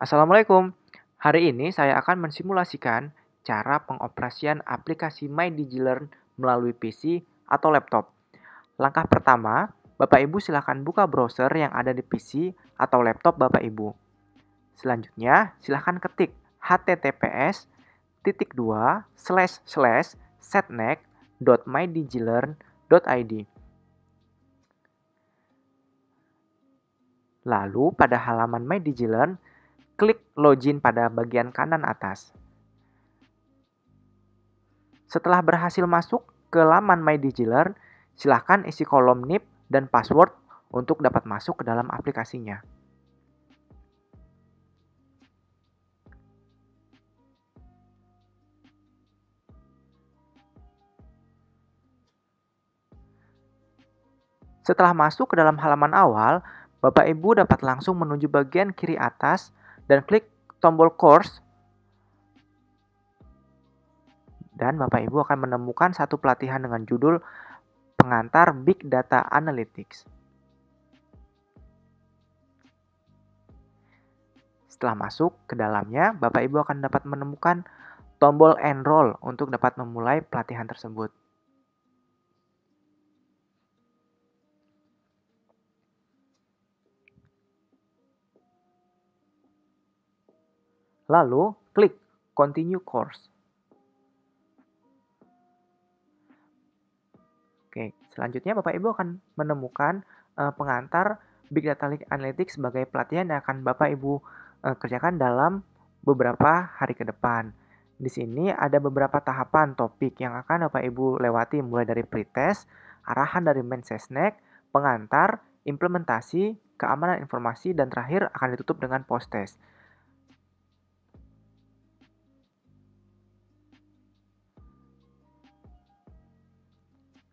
Assalamualaikum. Hari ini saya akan mensimulasikan cara pengoperasian aplikasi My melalui PC atau laptop. Langkah pertama, Bapak Ibu silakan buka browser yang ada di PC atau laptop Bapak Ibu. Selanjutnya, silakan ketik https titik dua setnek.mydigilearn.id. Lalu pada halaman My klik login pada bagian kanan atas. Setelah berhasil masuk ke laman My silakan silahkan isi kolom NIP dan password untuk dapat masuk ke dalam aplikasinya. Setelah masuk ke dalam halaman awal, Bapak Ibu dapat langsung menuju bagian kiri atas dan klik tombol course dan Bapak Ibu akan menemukan satu pelatihan dengan judul Pengantar Big Data Analytics. Setelah masuk ke dalamnya, Bapak Ibu akan dapat menemukan tombol enroll untuk dapat memulai pelatihan tersebut. Lalu, klik Continue Course. Oke, selanjutnya Bapak Ibu akan menemukan uh, pengantar Big Data Analytics sebagai pelatihan yang akan Bapak Ibu uh, kerjakan dalam beberapa hari ke depan. Di sini ada beberapa tahapan topik yang akan Bapak Ibu lewati mulai dari pretest, arahan dari Mensesnek, pengantar, implementasi, keamanan informasi, dan terakhir akan ditutup dengan post-test.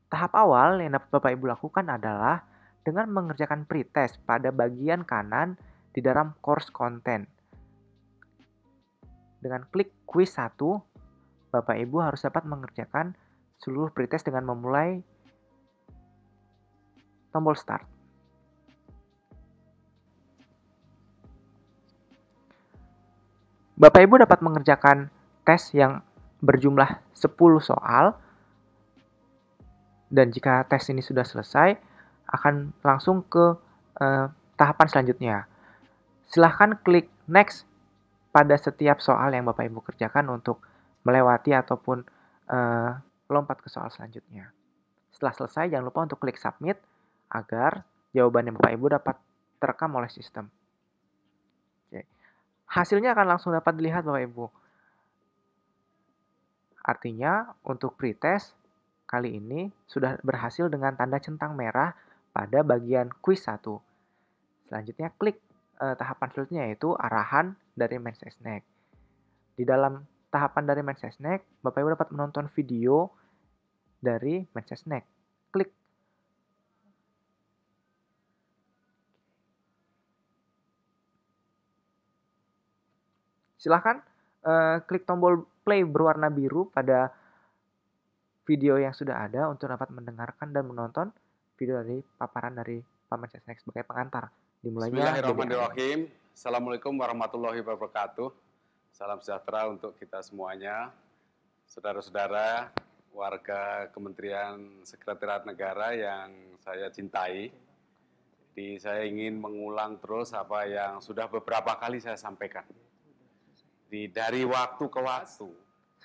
Tahap awal yang dapat Bapak Ibu lakukan adalah dengan mengerjakan pretest pada bagian kanan di dalam course content. Dengan klik quiz 1, Bapak Ibu harus dapat mengerjakan seluruh pretest dengan memulai tombol start. Bapak Ibu dapat mengerjakan tes yang berjumlah 10 soal dan jika tes ini sudah selesai, akan langsung ke eh, tahapan selanjutnya. Silahkan klik next pada setiap soal yang Bapak Ibu kerjakan untuk melewati ataupun eh, lompat ke soal selanjutnya. Setelah selesai, jangan lupa untuk klik submit agar jawaban yang Bapak Ibu dapat terekam oleh sistem. Oke. Hasilnya akan langsung dapat dilihat Bapak Ibu. Artinya, untuk pretest kali ini sudah berhasil dengan tanda centang merah pada bagian quiz 1. Selanjutnya klik eh, tahapan selanjutnya yaitu arahan dari Mensesnek. Di dalam tahapan dari Mensesnek, Bapak Ibu dapat menonton video dari Mensesnek. Klik Silahkan eh, klik tombol play berwarna biru pada video yang sudah ada untuk dapat mendengarkan dan menonton video dari paparan dari Pak Sesnek sebagai pengantar. Dimulainya Bismillahirrahmanirrahim. Assalamualaikum warahmatullahi wabarakatuh. Salam sejahtera untuk kita semuanya. Saudara-saudara, warga Kementerian Sekretariat Negara yang saya cintai. Jadi saya ingin mengulang terus apa yang sudah beberapa kali saya sampaikan. Di dari waktu ke waktu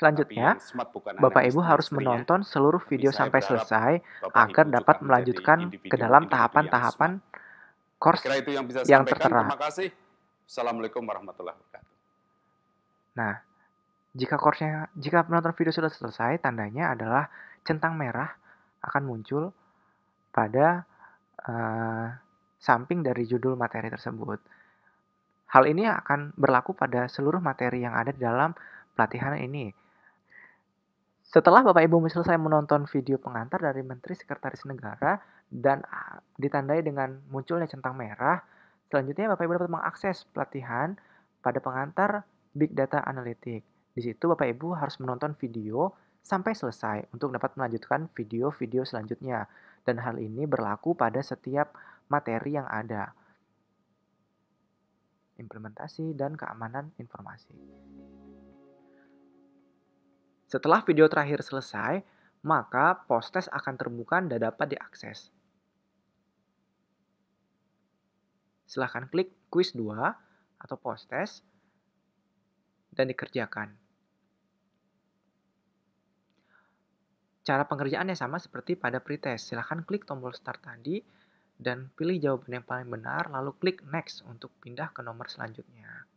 Selanjutnya, ya, ya. Bapak Ibu harus menonton seluruh video sampai selesai agar dapat melanjutkan ke dalam tahapan-tahapan course Kira yang, yang tertera. Terima kasih. Assalamualaikum warahmatullahi wabarakatuh. Nah, jika course jika penonton video sudah selesai, tandanya adalah centang merah akan muncul pada uh, samping dari judul materi tersebut. Hal ini akan berlaku pada seluruh materi yang ada di dalam pelatihan ini setelah Bapak Ibu selesai menonton video pengantar dari Menteri Sekretaris Negara dan ah, ditandai dengan munculnya centang merah, selanjutnya Bapak Ibu dapat mengakses pelatihan pada pengantar Big Data Analytics. Di situ Bapak Ibu harus menonton video sampai selesai untuk dapat melanjutkan video-video selanjutnya. Dan hal ini berlaku pada setiap materi yang ada. Implementasi dan keamanan informasi. Setelah video terakhir selesai, maka post test akan terbuka dan dapat diakses. Silahkan klik quiz 2 atau post test dan dikerjakan. Cara pengerjaannya sama seperti pada pretest. Silahkan klik tombol start tadi dan pilih jawaban yang paling benar, lalu klik next untuk pindah ke nomor selanjutnya.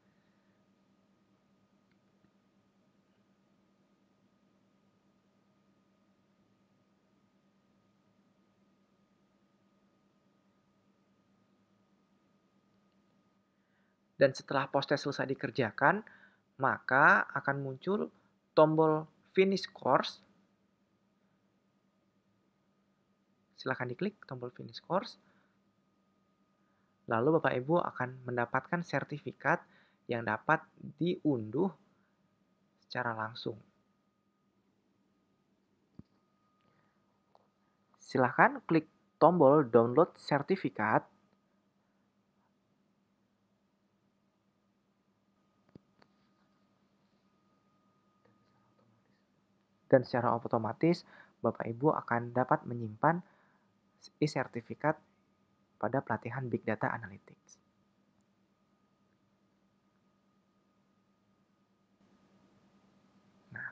dan setelah post test selesai dikerjakan, maka akan muncul tombol finish course. Silahkan diklik tombol finish course. Lalu Bapak Ibu akan mendapatkan sertifikat yang dapat diunduh secara langsung. Silahkan klik tombol download sertifikat dan secara otomatis Bapak Ibu akan dapat menyimpan e-sertifikat pada pelatihan Big Data Analytics. Nah,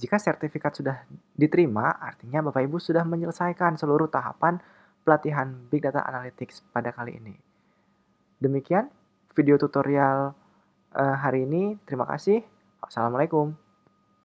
jika sertifikat sudah diterima, artinya Bapak Ibu sudah menyelesaikan seluruh tahapan pelatihan Big Data Analytics pada kali ini. Demikian video tutorial eh, hari ini. Terima kasih. Assalamualaikum.